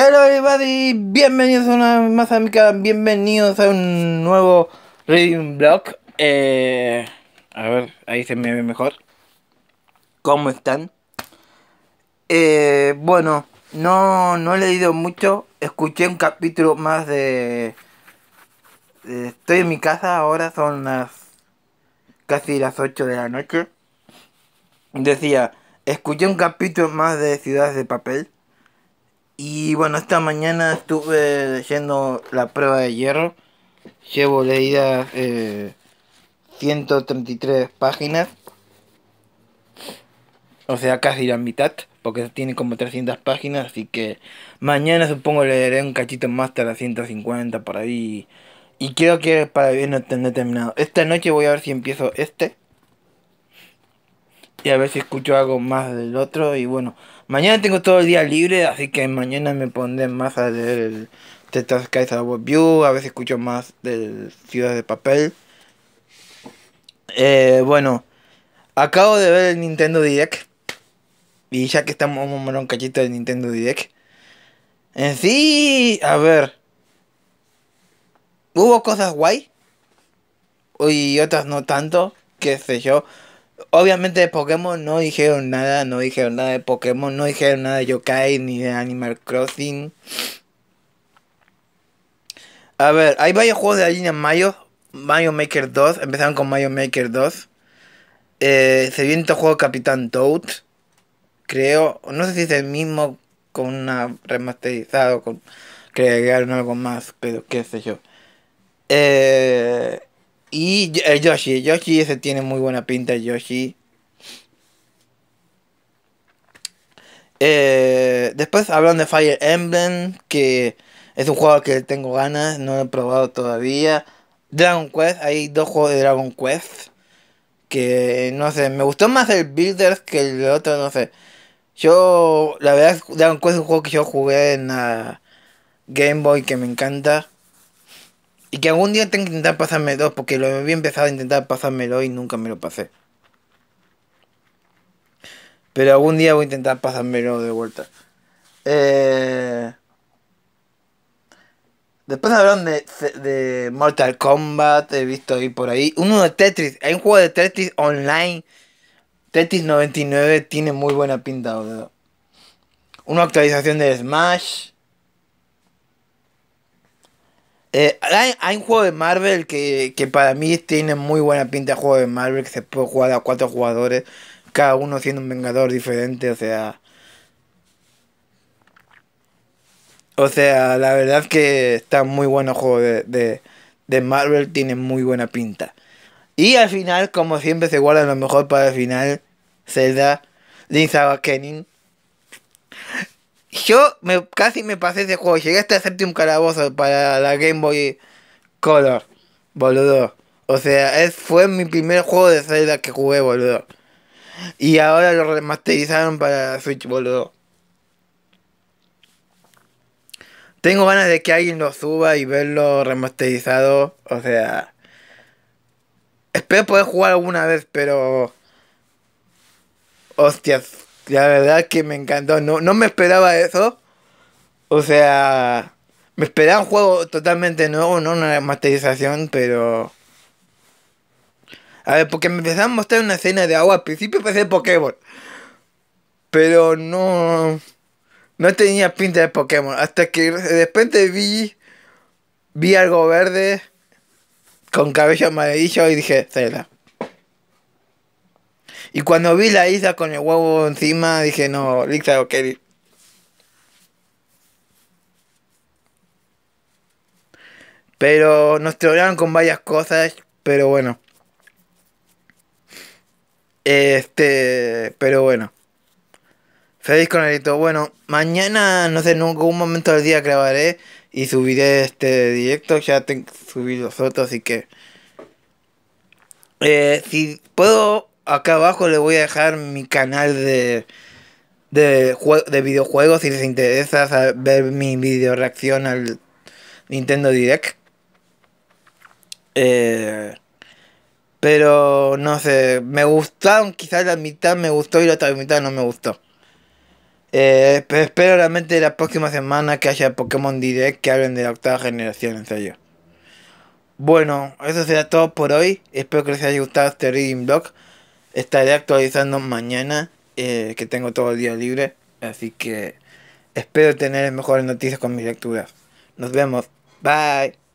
¡Hola everybody, bienvenidos a una más a bienvenidos a un nuevo reading blog. Eh, a ver, ahí se me ve mejor. ¿Cómo están? Eh, bueno, no, no he leído mucho, escuché un capítulo más de, de... Estoy en mi casa, ahora son las... casi las 8 de la noche. Decía, escuché un capítulo más de Ciudades de Papel y bueno, esta mañana estuve leyendo la prueba de hierro. Llevo leídas eh, 133 páginas. O sea, casi la mitad, porque tiene como 300 páginas. Así que mañana supongo leeré un cachito más hasta las 150 por ahí. Y creo que para bien no tendré terminado. Esta noche voy a ver si empiezo este. Y a ver si escucho algo más del otro. Y bueno. Mañana tengo todo el día libre, así que mañana me pondré más a leer el Tetas Skies View, a veces escucho más del Ciudad de Papel. Eh, bueno, acabo de ver el Nintendo Direct. Y ya que estamos, en un cachito del Nintendo Direct. En sí, a ver. Hubo cosas guay. Y otras no tanto, qué sé yo. Obviamente de Pokémon no dijeron nada, no dijeron nada de Pokémon, no dijeron nada de Yokai ni de Animal Crossing. A ver, hay varios juegos de la línea Mayo. Mario Maker 2, empezaron con Mayo Maker 2. Eh, se viene el juego Capitán Toad. Creo, no sé si es el mismo con una remasterizado, con que algo más, pero qué sé yo. Eh, y eh, Yoshi, Yoshi ese tiene muy buena pinta, Yoshi. Eh, después hablan de Fire Emblem, que es un juego que tengo ganas, no lo he probado todavía. Dragon Quest, hay dos juegos de Dragon Quest. Que no sé, me gustó más el Builders que el otro, no sé. Yo, la verdad, Dragon Quest es un juego que yo jugué en la Game Boy que me encanta. Y que algún día tengo que intentar pasarme dos porque lo había empezado a intentar pasármelo y nunca me lo pasé. Pero algún día voy a intentar pasármelo de vuelta. Eh, después hablaron de, de, Mortal Kombat, he visto ahí por ahí. Uno de Tetris, hay un juego de Tetris online. Tetris 99 tiene muy buena pinta, boludo. Una actualización de Smash. Eh, hay, un juego de Marvel que, que, para mí tiene muy buena pinta el juego de Marvel, que se puede jugar a cuatro jugadores, cada uno siendo un vengador diferente, o sea... O sea, la verdad que está muy bueno el juego de, de, Marvel, tiene muy buena pinta. Y al final, como siempre se guarda lo mejor para el final, Zelda, Link's Awakening, yo me, casi me pasé ese juego. Llegué hasta el un calabozo para la Game Boy Color, boludo. O sea, es, fue mi primer juego de Zelda que jugué, boludo. Y ahora lo remasterizaron para Switch, boludo. Tengo ganas de que alguien lo suba y verlo remasterizado. O sea. Espero poder jugar alguna vez, pero. Hostias. La verdad que me encantó. No, me esperaba eso. O sea, me esperaba un juego totalmente nuevo, no una remasterización pero... A ver, porque me empezaron a mostrar una escena de agua. Al principio pensé Pokémon. Pero no... No tenía pinta de Pokémon. Hasta que de repente vi... Vi algo verde. Con cabello amarillo y dije, Zelda. Y cuando vi la Isa con el huevo encima, dije, no, Lisa, ok. Pero nos trolearon con varias cosas, pero bueno. Este, pero bueno. Feliz con el Bueno, mañana, no sé, en algún momento del día grabaré y subiré este directo. Ya tengo que subir los otros, así que... Eh, si puedo acá abajo les voy a dejar mi canal de, videojuegos si les interesa ver mi video reacción al Nintendo Direct. Eh, pero no sé, me gustaron, quizás la mitad me gustó y la otra mitad no me gustó. Eh, pero espero realmente la próxima semana que haya Pokémon Direct que hablen de la octava generación, en serio. Bueno, eso será todo por hoy. Espero que les haya gustado este reading blog. Estaré actualizando mañana, eh, que tengo todo el día libre. Así que espero tener mejores noticias con mis lecturas. Nos vemos. Bye.